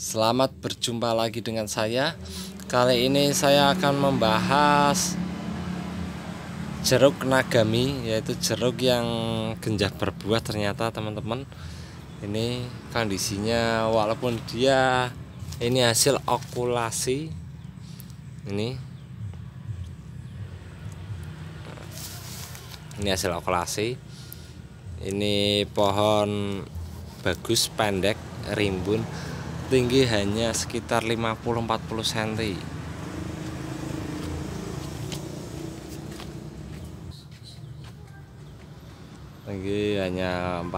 Selamat berjumpa lagi dengan saya. Kali ini saya akan membahas jeruk nagami, yaitu jeruk yang genjah berbuah ternyata teman-teman. Ini kondisinya walaupun dia ini hasil okulasi ini ini hasil okulasi ini pohon bagus pendek rimbun tinggi hanya sekitar 50-40 cm tinggi hanya 40-50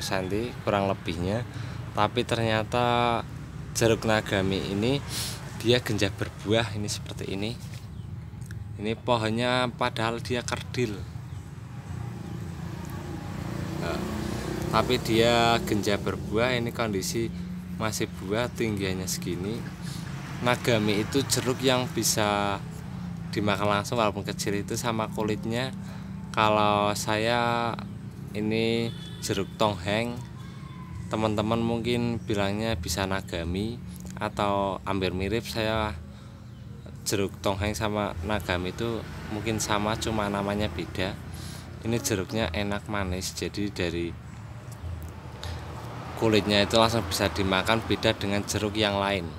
cm kurang lebihnya tapi ternyata jeruk nagami ini dia genjah berbuah ini seperti ini ini pohonnya padahal dia kerdil nah, tapi dia genjah berbuah ini kondisi masih buah tingginya segini nagami itu jeruk yang bisa dimakan langsung walaupun kecil itu sama kulitnya kalau saya ini jeruk tongheng teman-teman mungkin bilangnya bisa nagami atau hampir mirip saya jeruk tongheng sama nagami itu mungkin sama cuma namanya beda ini jeruknya enak manis jadi dari kulitnya itu langsung bisa dimakan beda dengan jeruk yang lain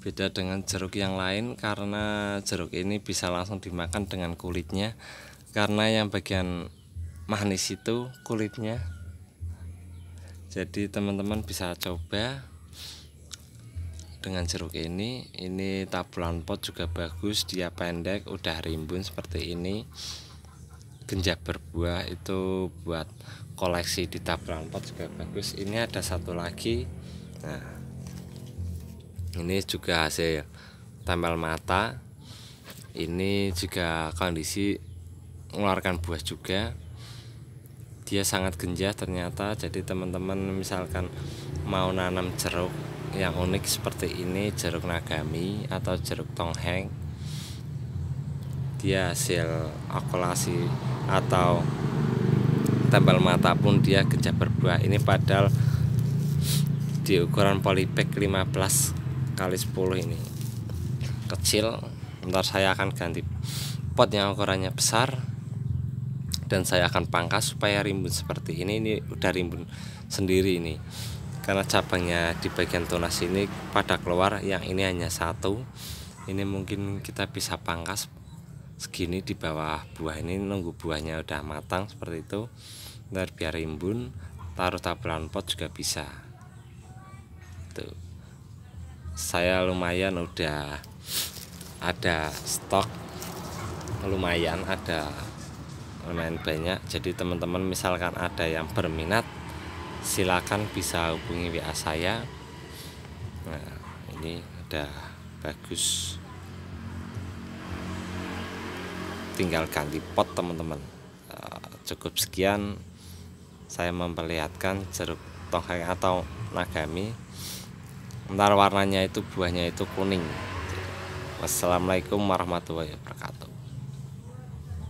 beda dengan jeruk yang lain karena jeruk ini bisa langsung dimakan dengan kulitnya karena yang bagian manis itu kulitnya jadi teman-teman bisa coba dengan jeruk ini ini tabulan pot juga bagus dia pendek udah rimbun seperti ini genjak berbuah itu buat koleksi di tab pot juga bagus ini ada satu lagi nah ini juga hasil tempel mata ini juga kondisi mengeluarkan buah juga dia sangat genjah ternyata jadi teman-teman misalkan mau nanam jeruk yang unik seperti ini jeruk nagami atau jeruk tongheng dia hasil akulasi atau tempel mata pun dia gejah berbuah ini padahal di ukuran polybag 15 kali 10 ini kecil ntar saya akan ganti pot yang ukurannya besar dan saya akan pangkas supaya rimbun seperti ini ini udah rimbun sendiri ini karena cabangnya di bagian tunas ini pada keluar yang ini hanya satu ini mungkin kita bisa pangkas segini di bawah buah ini nunggu buahnya udah matang seperti itu ntar biar rimbun taruh taburan pot juga bisa tuh saya lumayan udah ada stok lumayan ada lumayan banyak jadi teman-teman misalkan ada yang berminat silakan bisa hubungi WA saya nah ini udah bagus tinggal ganti pot teman-teman eh, cukup sekian saya memperlihatkan jeruk tongkang atau nagami ntar warnanya itu buahnya itu kuning wassalamualaikum warahmatullahi wabarakatuh